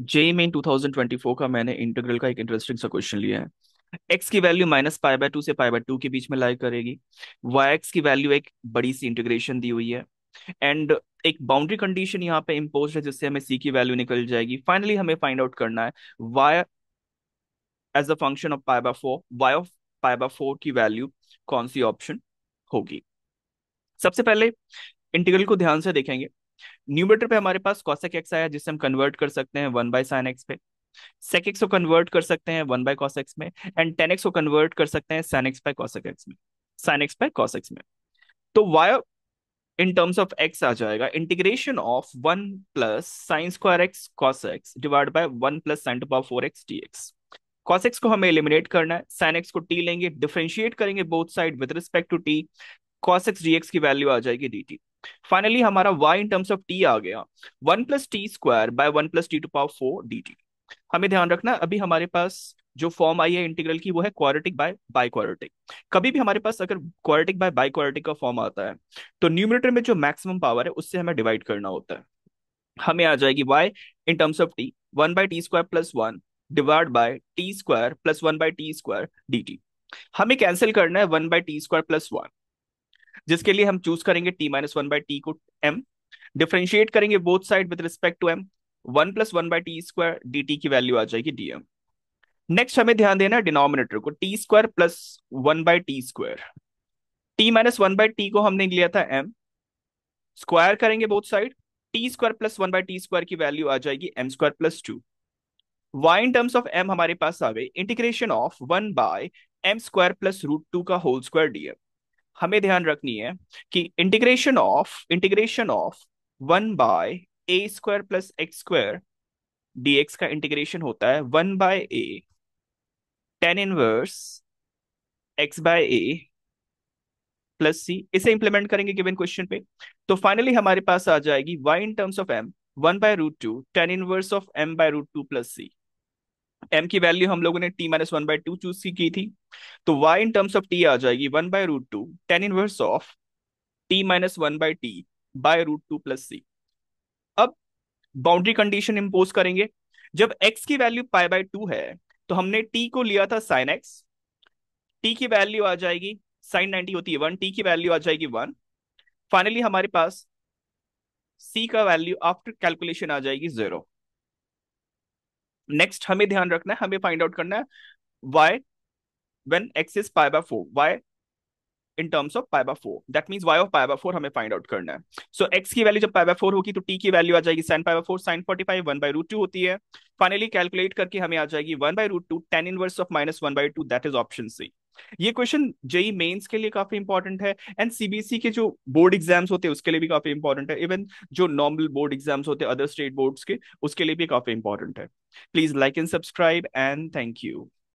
जे main 2024 का मैंने integral का एक इंटरेस्टिंग सा क्वेश्चन लिया है एक्स की value minus five by two से फाइव बाई टू के बीच में लाइक करेगी वाई एक्स की वैल्यू एक बड़ी सी इंटीग्रेशन दी हुई है एंड एक बाउंड्री कंडीशन यहाँ पे इम्पोज है जिससे हमें सी की वैल्यू निकल जाएगी फाइनली हमें फाइंड आउट करना है Y as a function of pi by four Y of pi by four की वैल्यू कौन सी ऑप्शन होगी सबसे पहले इंटीग्रल को ध्यान से देखेंगे न्यूमेटर पे हमारे पास कॉसेक एक्स आया जिससे हम कन्वर्ट कर सकते हैं वन बाय साइन एक्स पे सेक एक्स को कन्वर्ट कर सकते हैं वन बाय कॉस एक्स में एंड टेन एक्स को कन्वर्ट कर सकते हैं sine X by cosec X में sine X by cos X में तो Y in terms of X आ जाएगा integration of one plus sine square X cos X divide by one plus sine to power four X D X cos X को हमें eliminate करना है sine X को T लेंगे differentiate करेंगे both side with respect to T cos X D X की value आ जाएगी डी टी फाइनली हमारा Y in terms of T आ गया one plus T square by one plus T to power four D T हमें ध्यान रखना अभी हमारे पास जो फॉर्म आई है इंटीग्रल की वो है क्वाड्रेटिक बाय बाई क्वाड्रेटिक कभी भी हमारे पास अगर क्वाड्रेटिक बाय बाई क्वाड्रेटिक का फॉर्म आता है तो न्यूमिनेटर में जो मैक्सिमम पावर है उससे हमें डिवाइड करना होता है हमें आ जाएगी y in terms of t one by T square plus one divide by T square plus one by T square D T हमें कैंसिल करना है one by T square plus one जिसके लिए हम चूज करेंगे T minus one by T को M differentiate करेंगे both side with respect to M one plus one by T square D T की वैल्यू आ जाएगी डी एम नेक्स्ट हमें ध्यान देना है डिनोमिनेटर को T square plus one by T square T minus one by T को हमने लिया था एम स्क्वायर करेंगे both side T square plus one by T square की वैल्यू आ जाएगी M square plus two Y in terms of M हमारे पास आ गए integration of one by M square plus root two का होल स्क्वायर डीएम हमें ध्यान रखनी है कि integration of integration of one by A square plus X square D X का इंटीग्रेशन होता है one by A tan inverse X by A plus C इसे इंप्लीमेंट करेंगे गिवन क्वेश्चन पे तो फाइनली हमारे पास आ जाएगी Y in terms of M one by root two tan inverse of M by root two plus C M की value हम लोगों ने T minus one by two choose की थी तो Y in terms of T आ जाएगी one by root two tan inverse of T minus one by T by root two plus C अब बाउंड्री कंडीशन इम्पोज करेंगे जब x की value pi by two है तो हमने टी को लिया था साइन एक्स टी की वैल्यू आ जाएगी साइन नाइनटी होती है वन टी की वैल्यू आ जाएगी वन फाइनली हमारे पास सी का वैल्यू आफ्टर कैलकुलेशन आ जाएगी जीरो नेक्स्ट हमें ध्यान रखना है हमें फाइंड आउट करना है Y when X is pi by four Y in terms of pi by four that means Y of pi by four हमें फाइंड आउट करना है सो so, एक्स की वैल्यू जब पाई बाय फोर होगी तो T की value आ जाएगी sine pi by four sine forty five one by root two होती है फाइनली कैलकुलेट करके हमें आ जाएगी one by root two tan inverse of minus one by two that is option C ये क्वेश्चन जेई मेंस के लिए काफी इंपॉर्टेंट है एंड सीबीएसई e के जो बोर्ड एग्जाम्स होते हैं उसके लिए भी काफी इंपॉर्टेंट है इवन जो नॉर्मल बोर्ड एग्जाम्स होते हैं अदर स्टेट बोर्ड्स के उसके लिए भी काफी इंपॉर्टेंट है please like and subscribe and thank you